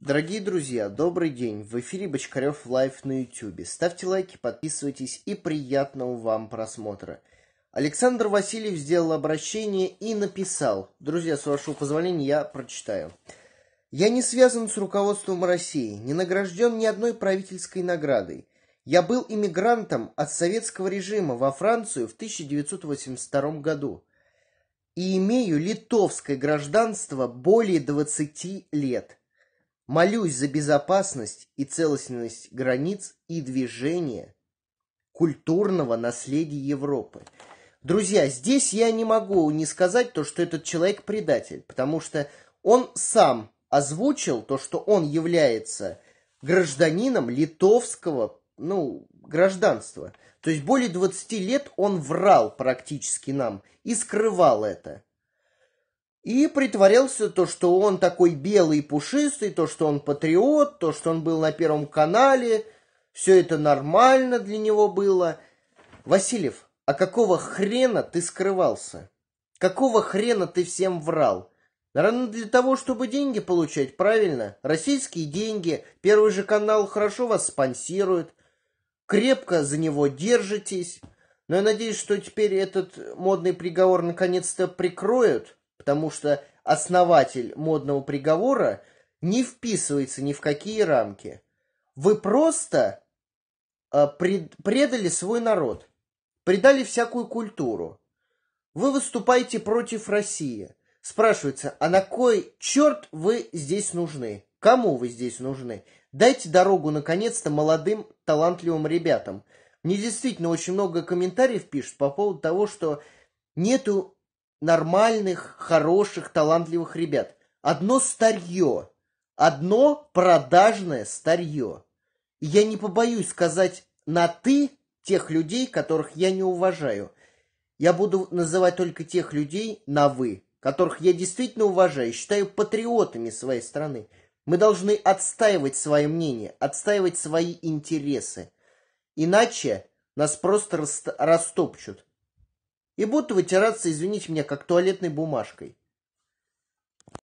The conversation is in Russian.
Дорогие друзья, добрый день! В эфире Бочкарев Лайф на YouTube. Ставьте лайки, подписывайтесь и приятного вам просмотра. Александр Васильев сделал обращение и написал. Друзья, с вашего позволения я прочитаю. Я не связан с руководством России, не награжден ни одной правительской наградой. Я был иммигрантом от советского режима во Францию в 1982 году и имею литовское гражданство более 20 лет. Молюсь за безопасность и целостность границ и движения культурного наследия Европы. Друзья, здесь я не могу не сказать то, что этот человек предатель, потому что он сам озвучил то, что он является гражданином литовского, ну, гражданства. То есть более 20 лет он врал практически нам и скрывал это и притворялся то, что он такой белый и пушистый, то, что он патриот, то, что он был на Первом канале. Все это нормально для него было. Васильев, а какого хрена ты скрывался? Какого хрена ты всем врал? Наверное, для того, чтобы деньги получать, правильно? Российские деньги. Первый же канал хорошо вас спонсирует. Крепко за него держитесь. Но я надеюсь, что теперь этот модный приговор наконец-то прикроют – потому что основатель модного приговора не вписывается ни в какие рамки. Вы просто э, предали свой народ, предали всякую культуру. Вы выступаете против России. Спрашивается, а на кой черт вы здесь нужны? Кому вы здесь нужны? Дайте дорогу, наконец-то, молодым талантливым ребятам. Мне действительно очень много комментариев пишут по поводу того, что нету нормальных, хороших, талантливых ребят. Одно старье. Одно продажное старье. я не побоюсь сказать на «ты» тех людей, которых я не уважаю. Я буду называть только тех людей на «вы», которых я действительно уважаю, считаю патриотами своей страны. Мы должны отстаивать свое мнение, отстаивать свои интересы. Иначе нас просто растопчут и будут вытираться, извините меня, как туалетной бумажкой.